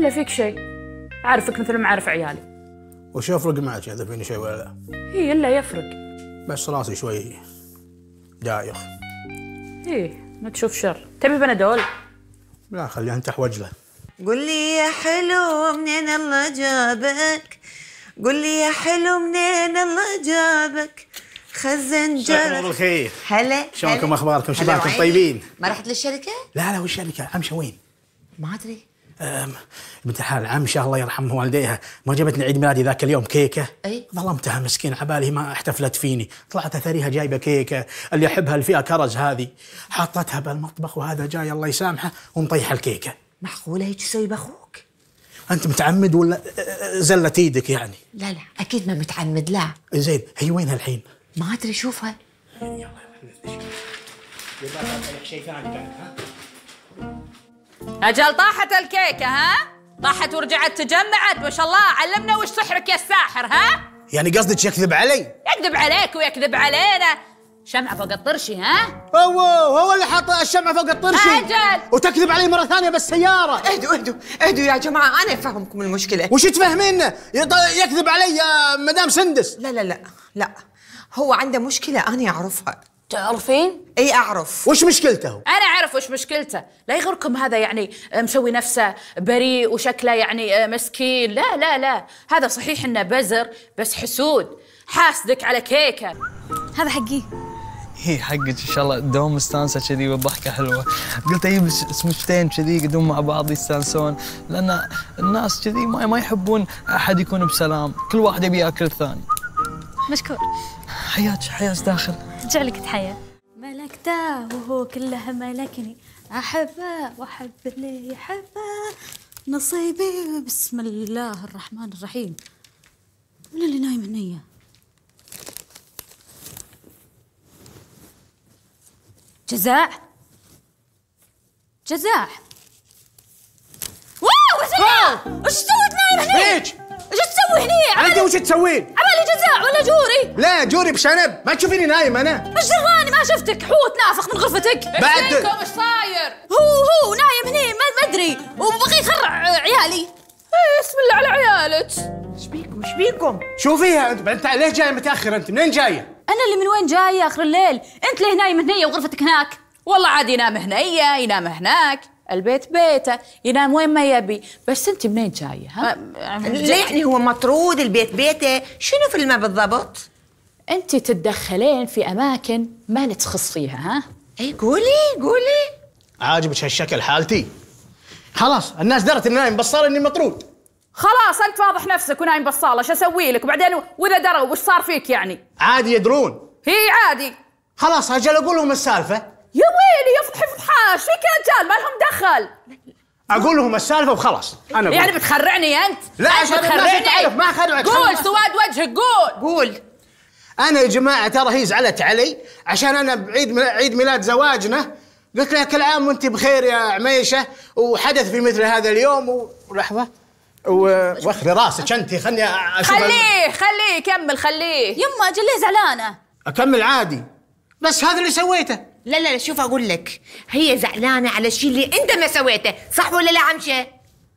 ولا فيك شيء أعرفك مثل ما أعرف عيالي وش يفرق معك إذا فيني شيء ولا لا؟ هي إلا يفرق بس راسي شوي دايخ إيه ما تشوف شر تبي بنادول؟ لا خليها أنت له قل لي يا حلو منين الله جابك قل لي يا حلو منين الله جابك خزن جرك بالخير هلا شلونكم اخباركم شبابكم طيبين ما رحت للشركه لا لا وش والشركه امشي وين ما ادري بنتها العم شاء الله يرحم والديها ما جابت لي عيد ميلادي ذاك اليوم كيكه اي ظلمتها مسكين عبالي ما احتفلت فيني طلعت اثريها جايبه كيكه اللي يحبها الفئه كرز هذه حطتها بالمطبخ وهذا جاي الله يسامحه ومطيح الكيكه معقوله هيك شيء باخوك انت متعمد ولا زلت ايدك يعني لا لا اكيد ما متعمد لا زين هي وين الحين ما ادري شوفها يلا شوف. يبقى شيء ثاني بعد ها أجل طاحت الكيكة ها؟ طاحت ورجعت تجمعت ما شاء الله علمنا وش سحرك يا الساحر ها؟ يعني قصدك يكذب علي؟ يكذب عليك ويكذب علينا شمعة فوق الطرشي ها؟ هو هو اللي حط الشمعة فوق الطرشي أجل وتكذب علي مرة ثانية بالسيارة اهدوا اهدوا اهدوا يا جماعة أنا أفهمكم المشكلة وش تفهمين؟ يكذب علي مدام سندس لا لا لا لا هو عنده مشكلة أنا أعرفها تعرفين؟ اي اعرف وش مشكلته؟ انا اعرف وش مشكلته، لا يغركم هذا يعني آه، مسوي نفسه بريء وشكله يعني آه، مسكين، لا لا لا، هذا صحيح انه بزر بس حسود، حاسدك على كيكه. هذا حقي. هي إيه، حقك ان شاء الله دوم استانسه كذي والضحكه حلوه، قلت اجيب سمشتين كذي يقعدون مع بعض يستانسون، لان الناس كذي ما يحبون احد يكون بسلام، كل واحد يبي ياكل الثاني. مشكور. حياك حياك داخل. ترجع لك تحية ملكته وهو كلها ملكني أحبه وأحب اللي يحبه نصيبي بسم الله الرحمن الرحيم من اللي نايم هنيه جزاع جزاع واو وش سويت نايم هني؟ ايش؟ تسوي هني؟ عندي وش تسوين؟ ولا جوري لا جوري بشنب ما تشوفيني نايم انا ايش ما شفتك حوت نافخ من غرفتك بعد ايش صاير هو هو نايم هني ما ادري وبغي يخرع عيالي ايه بسم الله على عيالك ايش بيكم ايش بيكم شوفيها انت انت ليش جايه متاخر انت منين جايه انا اللي من وين جايه اخر الليل انت ليه نايم هنيه وغرفتك هناك والله عاد ينام هنيه ينام هناك البيت بيته ينام وين ما يبي بس انت منين جايه ها يعني هو مطرود البيت بيته شنو في الماء بالضبط انت تتدخلين في اماكن ما تخص فيها ها اي قولي قولي عاجبك هالشكل حالتي خلاص الناس درت اني نايم بالصاله اني مطرود خلاص انت واضح نفسك ونايم بصاله شو اسوي لك وبعدين واذا دروا وش صار فيك يعني عادي يدرون هي عادي خلاص اجل اقول لهم السالفه يا ويلي ايش فيك يا رجال ما لهم دخل اقول لهم السالفه وخلاص انا بقول. يعني بتخرعني انت لا عشان تخرعني تعرف ما خدعك قول سواد وجهك قول قول انا يا جماعه ترى هي زعلت علي عشان انا بعيد عيد ميلاد زواجنا قلت لها كل عام وانت بخير يا عميشه وحدث في مثل هذا اليوم ولحظه و... راسك انت خلني اشوف خليه خليه كمل خليه يما اجل ليه زعلانه اكمل عادي بس هذا اللي سويته لا لا لا شوف اقول لك هي زعلانه على الشيء اللي انت ما سويته صح ولا لا عمشه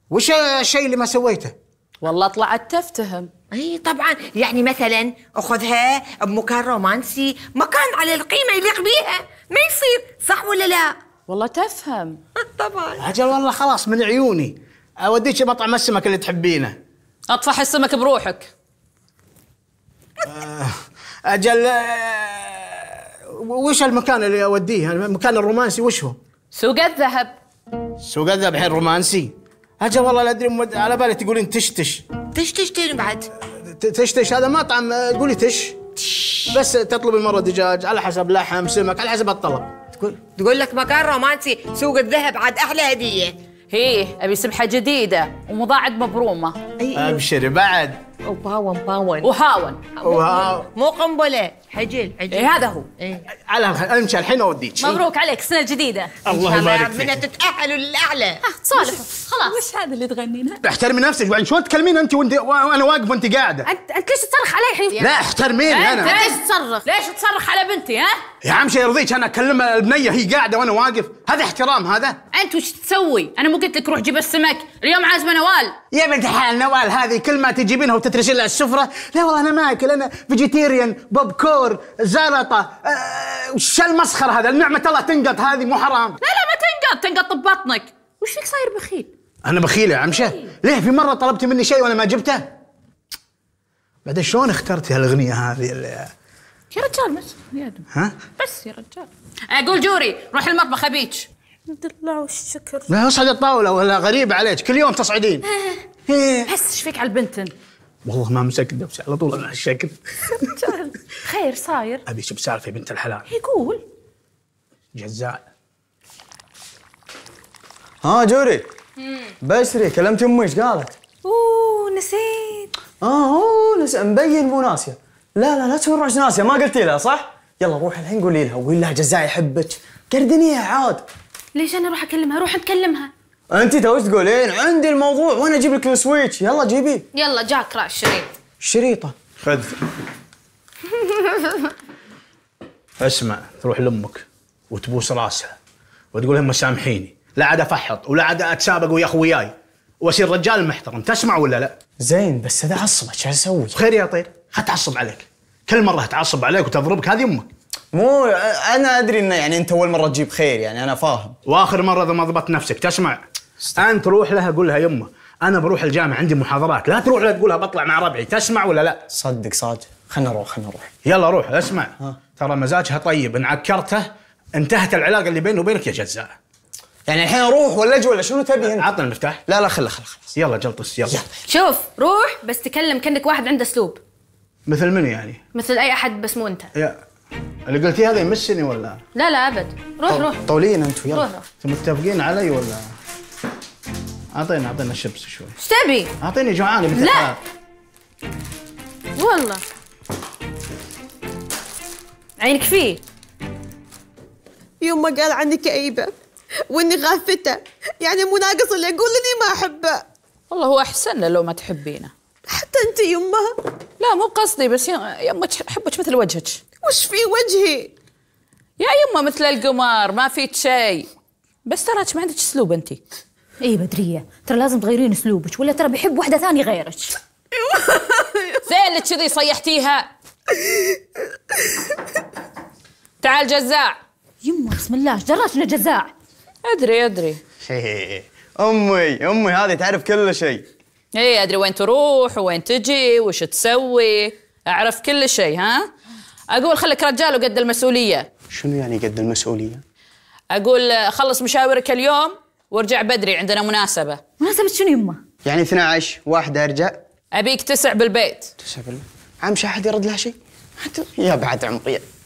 وش الشيء اللي ما سويته والله طلعت تفتهم اي طبعا يعني مثلا اخذها بمكان رومانسي مكان على القيمه يليق بيها ما يصير صح ولا لا والله تفهم آه، طبعا اجل والله خلاص من عيوني اوديك مطعم السمك اللي تحبينه اطفح السمك بروحك آه، اجل وش المكان اللي اوديه؟ يعني المكان الرومانسي وش هو؟ سوق الذهب سوق الذهب الحين رومانسي؟ اجل والله لا ادري مد... على بالي تقولين تشتش تشتش تين بعد تشتش هذا مطعم قولي تش بس تطلب المره دجاج على حسب لحم سمك على حسب الطلب تقول تقول لك مكان رومانسي سوق الذهب عاد احلى هديه هي ابي سبحه جديده ومضاعد مبرومه أي أيوه. ابشري بعد وباون باون وهاون مو قنبله حجل حجل إيه هذا هو إيه؟ على امشي الحين اوديك مبروك عليك سنه جديده الله يبارك فيك منها تتاهلوا للاعلى آه، صالح خلاص وش هذا اللي تغنينه؟ احترمي نفسك بعدين يعني شلون تكلمين انت وانت وانا واقف وانت قاعده انت انت ليش تصرخ علي الحين؟ لا احترميني إيه، انا انت ليش تصرخ؟ ليش تصرخ على بنتي ها؟ يا عم شي يرضيك انا اكلم البنيه هي قاعده وانا واقف هذا احترام هذا انت وش تسوي؟ انا مو قلت لك روح جيب السمك اليوم عازمه نوال يا بنت الحلال نوال هذه كل ما تجيبينها وتترشين لها السفره لا والله انا ما اكل انا فيجيتيريان بوب كور زلطه أه وش المسخر هذا نعمه الله تنقط هذه مو حرام لا لا ما تنقط تنقط ببطنك وش فيك صاير بخيل انا بخيل يا عمشه ليه في مره طلبتي مني شيء وانا ما جبته بعدين شلون اخترتي هالاغنيه هذه اللي... يا رجال بس يا ها بس يا رجال اقول جوري روح المطبخ ابيك الحمد لله والشكر لا اصعد الطاوله ولا غريبه عليك كل يوم تصعدين آه. إيه. حس ايش فيك على البنتن والله ما مسكت نفسي على طول على الشكل خير صاير ابي شو سالفه بنت الحلال يقول جزاء ها جوري بشري كلمت امي ايش قالت؟ اوه نسيت اه اوه نسيت مبين مو ناسيه لا لا لا تسوي ناسيه ما قلتي لها صح؟ يلا روحي الحين قولي لها وقولي لها جزاء يحبك قردنيها عاد ليش انا اروح اكلمها روح اكلمها. انت تو تقولين إيه، عندي الموضوع وانا اجيب لك السويتش يلا جيبيه يلا جاك راس الشريط الشريطه خذ اسمع تروح لامك وتبوس راسها وتقول لهم سامحيني لا عاد افحط ولا عاد اتسابق ويا اخوياي واصير رجال محترم تسمع ولا لا؟ زين بس اذا عصبك شو اسوي؟ خير يا طير خل تعصب عليك كل مره تعصب عليك وتضربك هذه امك مو انا ادري انه يعني انت اول مره تجيب خير يعني انا فاهم واخر مره اذا ما ضبطت نفسك تسمع انت روح لها قول لها يمه انا بروح الجامعه عندي محاضرات لا تروح لا تقولها بطلع مع ربعي تسمع ولا لا صدق صادق خلنا نروح خلنا نروح يلا روح اسمع ها. ترى مزاجها طيب ان عكرته انتهت العلاقه اللي بيني وبينك يا جزاء يعني الحين اروح ولا اجي ولا شنو تبي انت؟ عطنا المفتاح لا لا خله خله خلاص يلا جلطس يلا. يلا شوف روح بس تكلم كانك واحد عنده اسلوب مثل منو يعني؟ مثل اي احد بس مو انت يا. اللي قلتيه هذا يمسني ولا؟ لا لا ابد روح روح طولين انتم يلا روح روح متفقين علي ولا؟ اعطينا اعطينا شيبس شوي ايش تبي؟ اعطيني جوعان لا والله عينك فيه يوم قال عني كئيبة واني غافتة يعني مو ناقص اللي يقول اني ما احبه والله هو احسن لو ما تحبينه حتى انت يمه لا مو قصدي بس يمك حبك مثل وجهك وش في وجهي يا يما مثل القمر ما في شيء بس تراك ما عندك اسلوب انت اي بدريه ترى لازم تغيرين اسلوبك ولا ترى بيحب واحده ثانيه غيرك زين اللي كذي صيحتيها تعال جزاع يما بسم الله ايش دراشنا جزاع ادري ادري امي امي هذه تعرف كل شيء اي ادري وين تروح وين تجي وش تسوي اعرف كل شيء ها اقول خليك رجال وقد المسؤوليه شنو يعني قد المسؤوليه اقول خلص مشاورك اليوم وارجع بدري عندنا مناسبه مناسبه شنو يمه يعني 12 واحده ارجع ابيك تسع بالبيت تسع بالبيت عم شي احد يرد لها شيء يا بعد عمقي